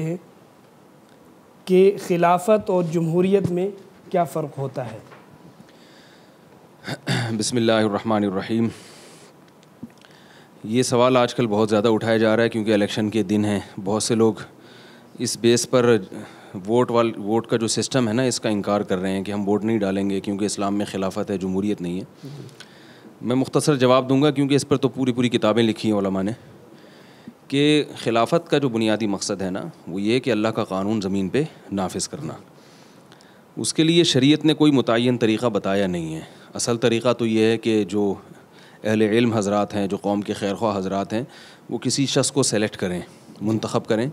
ہیں کہ خلافت اور جمہوریت میں کیا فرق ہوتا ہے بسم اللہ الرحمن الرحیم یہ سوال آج کل بہت زیادہ اٹھایا جا رہا ہے کیونکہ الیکشن کے دن ہیں بہت سے لوگ اس بیس پر ووٹ وال ووٹ کا جو سسٹم ہے نا اس کا انکار کر رہے ہیں کہ ہم ووٹ نہیں ڈالیں گے کیونکہ اسلام میں خلافت ہے جمہوریت نہیں ہے میں مختصر جواب دوں گا کیونکہ اس پر تو پوری پوری کتابیں لکھی ہیں علماء نے کہ خلافت کا جو بنیادی مقصد ہے نا وہ یہ کہ اللہ کا قانون زمین پہ نافذ کرنا اس کے لیے شریعت نے کوئی متعین طریقہ بتایا نہیں ہے اصل طریقہ تو یہ ہے کہ جو اہل علم حضرات ہیں جو قوم کے خیر خواہ حضرات ہیں وہ کسی شخص کو سلیکٹ کریں منتخب کریں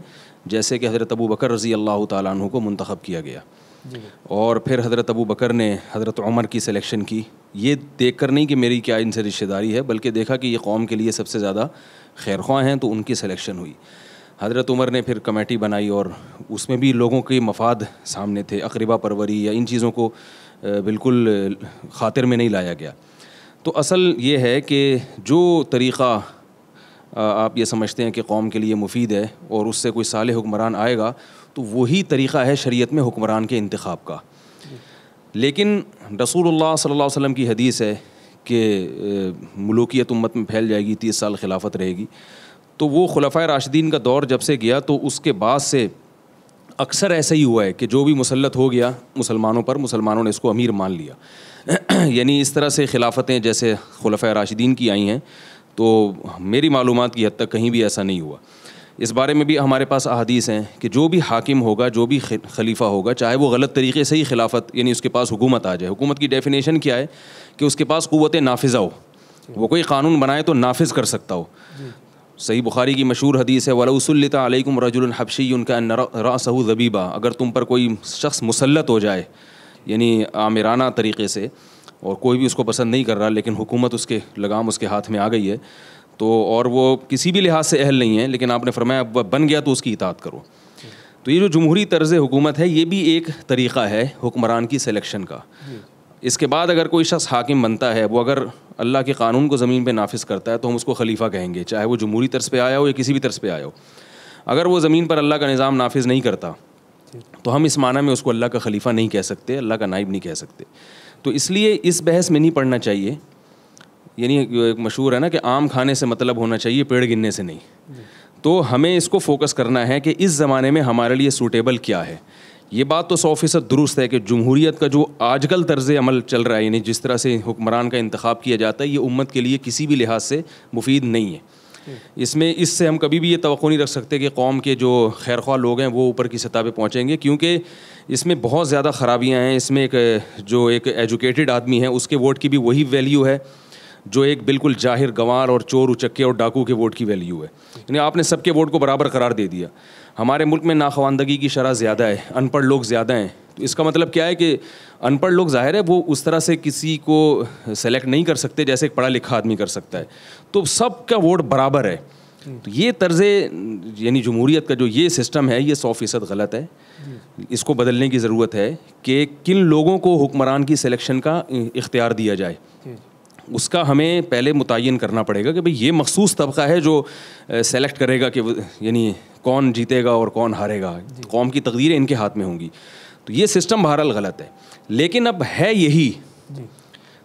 جیسے کہ حضرت ابو بکر رضی اللہ تعالیٰ عنہ کو منتخب کیا گیا جی۔ اور پھر حضرت ابو بکر نے حضرت عمر کی سلیکشن کی یہ دیکھ کر نہیں کہ میری کیا ان سے رشتہ داری ہے بلکہ دیکھا کہ یہ قوم کے لیے سب سے زیادہ خیر خواہ ہیں تو ان کی سلیکشن ہوئی حضرت عمر نے پھر کمیٹی بنائی اور اس میں بھی لوگوں کے مفاد سامنے تھے اقربا پروری یا ان چیزوں کو بالکل خاطر میں نہیں لایا گیا تو اصل یہ ہے کہ جو طریقہ آپ یہ سمجھتے ہیں کہ قوم کے لیے مفید ہے اور اس سے کوئی صالح حکمران آئے گا تو وہی طریقہ ہے شریعت میں حکمران کے انتخاب کا لیکن رسول اللہ صلی اللہ علیہ وسلم کی حدیث ہے کہ ملوکیت امت میں پھیل جائے گی تیس سال خلافت رہے گی تو وہ خلفۂ راشدین کا دور جب سے گیا تو اس کے بعد سے اکثر ایسا ہی ہوا ہے کہ جو بھی مسلط ہو گیا مسلمانوں پر مسلمانوں نے اس کو امیر مان لیا یعنی اس طرح سے خلافتیں جیسے خلفۂ راشدین کی آئی ہیں تو میری معلومات کی حد تک کہیں بھی ایسا نہیں ہوا اس بارے میں بھی ہمارے پاس احادیث ہیں کہ جو بھی حاکم ہوگا جو بھی خلیفہ ہوگا چاہے وہ غلط طریقے سے ہی خلافت یعنی اس کے پاس حکومت آ جائے حکومت کی ڈیفینیشن کیا ہے کہ اس کے پاس قوت نافذہ ہو وہ کوئی قانون بنائے تو نافذ کر سکتا ہو صحیح بخاری کی مشہور حدیث ہے اللہ علیکم رج الحبشی ان کا راسو ذبیبہ اگر تم پر کوئی شخص مسلط ہو جائے یعنی آمرانہ طریقے سے اور کوئی بھی اس کو پسند نہیں کر رہا لیکن حکومت اس کے لگام اس کے ہاتھ میں آ گئی ہے تو اور وہ کسی بھی لحاظ سے اہل نہیں ہیں لیکن آپ نے فرمایا اب بن گیا تو اس کی اطاعت کرو تو یہ جو جمہوری طرز حکومت ہے یہ بھی ایک طریقہ ہے حکمران کی سلیکشن کا اس کے بعد اگر کوئی شخص حاکم بنتا ہے وہ اگر اللہ کے قانون کو زمین پہ نافذ کرتا ہے تو ہم اس کو خلیفہ کہیں گے چاہے وہ جمہوری طرز پہ آیا ہو یا کسی بھی طرز پہ آیا ہو اگر وہ زمین پر اللہ کا نظام نافذ نہیں کرتا تو ہم اس معنیٰ میں اس کو اللہ کا خلیفہ نہیں کہہ سکتے اللہ کا نائب نہیں کہہ سکتے تو اس لیے اس بحث میں نہیں پڑھنا چاہیے یعنی ایک مشہور ہے نا کہ عام کھانے سے مطلب ہونا چاہیے پیڑ گننے سے نہیں تو ہمیں اس کو فوکس کرنا ہے کہ اس زمانے میں ہمارے لیے سوٹیبل کیا ہے یہ بات تو سو فیصد درست ہے کہ جمہوریت کا جو آج کل طرز عمل چل رہا ہے یعنی جس طرح سے حکمران کا انتخاب کیا جاتا ہے یہ امت کے لیے کسی بھی لحاظ سے مفید نہیں ہے اس میں اس سے ہم کبھی بھی یہ توقع نہیں رکھ سکتے کہ قوم کے جو خیر خواہ لوگ ہیں وہ اوپر کی سطح پہ پہنچیں گے کیونکہ اس میں بہت زیادہ خرابیاں ہیں اس میں ایک جو ایک ایجوکیٹڈ آدمی ہے اس کے ووٹ کی بھی وہی ویلیو ہے جو ایک بالکل جاہر گنوار اور چور اچکے اور ڈاکو کے ووٹ کی ویلیو ہے یعنی آپ نے سب کے ووٹ کو برابر قرار دے دیا ہمارے ملک میں ناخواندگی کی شرح زیادہ ہے ان پڑھ لوگ زیادہ ہیں تو اس کا مطلب کیا ہے کہ ان پڑھ لوگ ظاہر ہے وہ اس طرح سے کسی کو سلیکٹ نہیں کر سکتے جیسے ایک پڑھا لکھا آدمی کر سکتا ہے تو سب کا ووٹ برابر ہے تو یہ طرز یعنی جمہوریت کا جو یہ سسٹم ہے یہ سو فیصد غلط ہے اس کو بدلنے کی ضرورت ہے کہ کن لوگوں کو حکمران کی سلیکشن کا اختیار دیا جائے اس کا ہمیں پہلے متعین کرنا پڑے گا کہ بھائی یہ مخصوص طبقہ ہے جو سلیکٹ کرے گا کہ یعنی کون جیتے گا اور کون ہارے گا جی۔ قوم کی تقدیریں ان کے ہاتھ میں ہوں گی تو یہ سسٹم بہرحال غلط ہے لیکن اب ہے یہی جی۔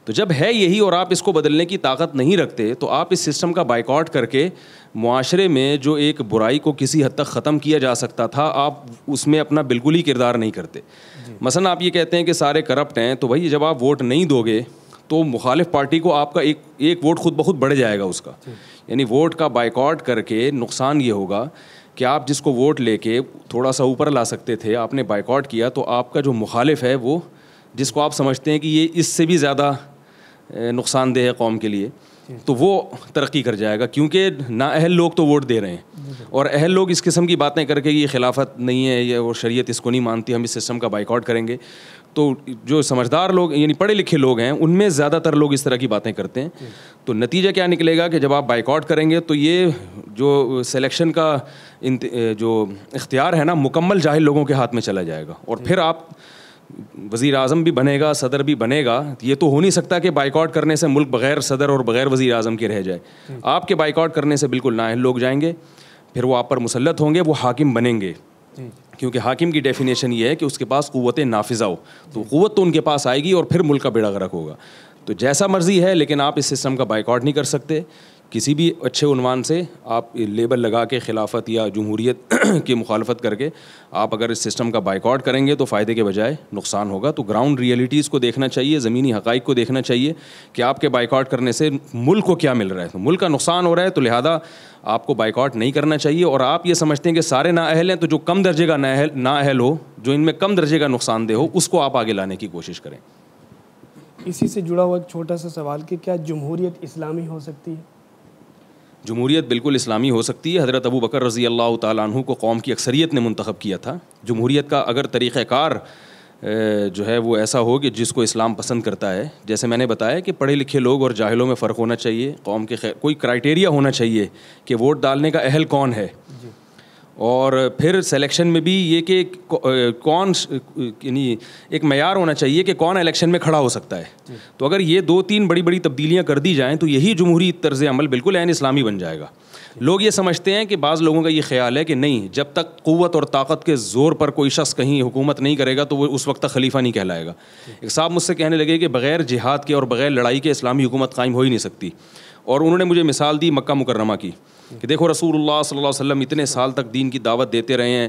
تو جب ہے یہی اور آپ اس کو بدلنے کی طاقت نہیں رکھتے تو آپ اس سسٹم کا بائک آؤٹ کر کے معاشرے میں جو ایک برائی کو کسی حد تک ختم کیا جا سکتا تھا آپ اس میں اپنا بالکل ہی کردار نہیں کرتے جی۔ مثلاً آپ یہ کہتے ہیں کہ سارے کرپٹ ہیں تو بھائی جب آپ ووٹ نہیں دو گے تو مخالف پارٹی کو آپ کا ایک ایک ووٹ خود بخود بڑھ جائے گا اس کا جی۔ یعنی ووٹ کا بائیکاٹ کر کے نقصان یہ ہوگا کہ آپ جس کو ووٹ لے کے تھوڑا سا اوپر لا سکتے تھے آپ نے بائیکاٹ کیا تو آپ کا جو مخالف ہے وہ جس کو آپ سمجھتے ہیں کہ یہ اس سے بھی زیادہ نقصان دہ ہے قوم کے لیے جی۔ تو وہ ترقی کر جائے گا کیونکہ نا اہل لوگ تو ووٹ دے رہے ہیں جی۔ اور اہل لوگ اس قسم کی باتیں کر کے یہ خلافت نہیں ہے یہ وہ شریعت اس کو نہیں مانتی ہم اس سسٹم کا بائیکاٹ کریں گے تو جو سمجھدار لوگ یعنی پڑھے لکھے لوگ ہیں ان میں زیادہ تر لوگ اس طرح کی باتیں کرتے ہیں تو نتیجہ کیا نکلے گا کہ جب آپ بائک آؤٹ کریں گے تو یہ جو سلیکشن کا جو اختیار ہے نا مکمل جاہل لوگوں کے ہاتھ میں چلا جائے گا اور پھر آپ وزیر اعظم بھی بنے گا صدر بھی بنے گا یہ تو ہو نہیں سکتا کہ بائک آؤٹ کرنے سے ملک بغیر صدر اور بغیر وزیر اعظم کے رہ جائے آپ کے بائک آؤٹ کرنے سے بالکل نااہل لوگ جائیں گے پھر وہ آپ پر مسلط ہوں گے وہ حاکم بنیں گے جی۔ کیونکہ حاکم کی ڈیفینیشن یہ ہے کہ اس کے پاس قوت نافذہ ہو تو قوت تو ان کے پاس آئے گی اور پھر ملک کا بیڑا گرک ہوگا تو جیسا مرضی ہے لیکن آپ اس سسٹم کا بائک نہیں کر سکتے کسی بھی اچھے عنوان سے آپ لیبل لگا کے خلافت یا جمہوریت کی مخالفت کر کے آپ اگر اس سسٹم کا بائیکاٹ کریں گے تو فائدے کے بجائے نقصان ہوگا تو گراؤنڈ ریئلٹیز کو دیکھنا چاہیے زمینی حقائق کو دیکھنا چاہیے کہ آپ کے بائیکاٹ کرنے سے ملک کو کیا مل رہا ہے تو ملک کا نقصان ہو رہا ہے تو لہٰذا آپ کو بائیکاٹ نہیں کرنا چاہیے اور آپ یہ سمجھتے ہیں کہ سارے نا اہل ہیں تو جو کم درجے کا نا اہل ہو جو ان میں کم درجے کا نقصان دہ ہو اس کو آپ آگے لانے کی کوشش کریں اسی سے جڑا ہوا ایک چھوٹا سا سوال کہ کیا جمہوریت اسلامی ہو سکتی ہے جمہوریت بالکل اسلامی ہو سکتی ہے حضرت ابو بکر رضی اللہ تعالیٰ عنہ کو قوم کی اکثریت نے منتخب کیا تھا جمہوریت کا اگر طریقہ کار جو ہے وہ ایسا ہو کہ جس کو اسلام پسند کرتا ہے جیسے میں نے بتایا کہ پڑھے لکھے لوگ اور جاہلوں میں فرق ہونا چاہیے قوم کے کوئی کرائٹیریا ہونا چاہیے کہ ووٹ ڈالنے کا اہل کون ہے جی۔ اور پھر سلیکشن میں بھی یہ کہ کون یعنی ایک معیار ہونا چاہیے کہ کون الیکشن میں کھڑا ہو سکتا ہے جی۔ تو اگر یہ دو تین بڑی بڑی تبدیلیاں کر دی جائیں تو یہی جمہوری طرز عمل بالکل عین اسلامی بن جائے گا جی۔ لوگ یہ سمجھتے ہیں کہ بعض لوگوں کا یہ خیال ہے کہ نہیں جب تک قوت اور طاقت کے زور پر کوئی شخص کہیں حکومت نہیں کرے گا تو وہ اس وقت تک خلیفہ نہیں کہلائے گا جی۔ ایک صاحب مجھ سے کہنے لگے کہ بغیر جہاد کے اور بغیر لڑائی کے اسلامی حکومت قائم ہو ہی نہیں سکتی اور انہوں نے مجھے مثال دی مکہ مکرمہ کی کہ دیکھو رسول اللہ صلی اللہ علیہ وسلم اتنے سال تک دین کی دعوت دیتے رہے ہیں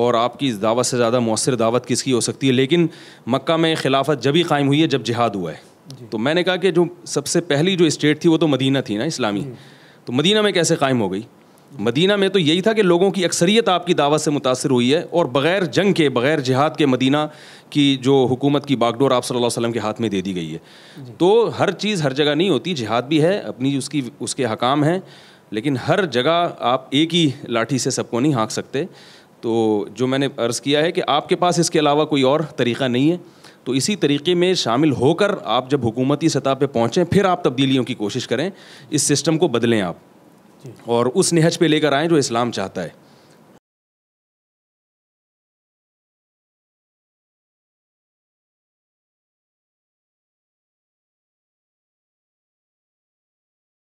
اور آپ کی اس دعوت سے زیادہ مؤثر دعوت کس کی ہو سکتی ہے لیکن مکہ میں خلافت جب ہی قائم ہوئی ہے جب جہاد ہوا ہے جی۔ تو میں نے کہا کہ جو سب سے پہلی جو اسٹیٹ تھی وہ تو مدینہ تھی نا اسلامی جی۔ تو مدینہ میں کیسے قائم ہو گئی مدینہ میں تو یہی تھا کہ لوگوں کی اکثریت آپ کی دعوت سے متاثر ہوئی ہے اور بغیر جنگ کے بغیر جہاد کے مدینہ کی جو حکومت کی باغ ڈور آپ صلی اللہ علیہ وسلم کے ہاتھ میں دے دی گئی ہے جی۔ تو ہر چیز ہر جگہ نہیں ہوتی جہاد بھی ہے اپنی اس کی اس کے حکام ہیں لیکن ہر جگہ آپ ایک ہی لاٹھی سے سب کو نہیں ہانک سکتے تو جو میں نے عرض کیا ہے کہ آپ کے پاس اس کے علاوہ کوئی اور طریقہ نہیں ہے تو اسی طریقے میں شامل ہو کر آپ جب حکومتی سطح پہ پہنچیں پھر آپ تبدیلیوں کی کوشش کریں اس سسٹم کو بدلیں آپ جی۔ اور اس نہج پہ لے کر آئیں جو اسلام چاہتا ہے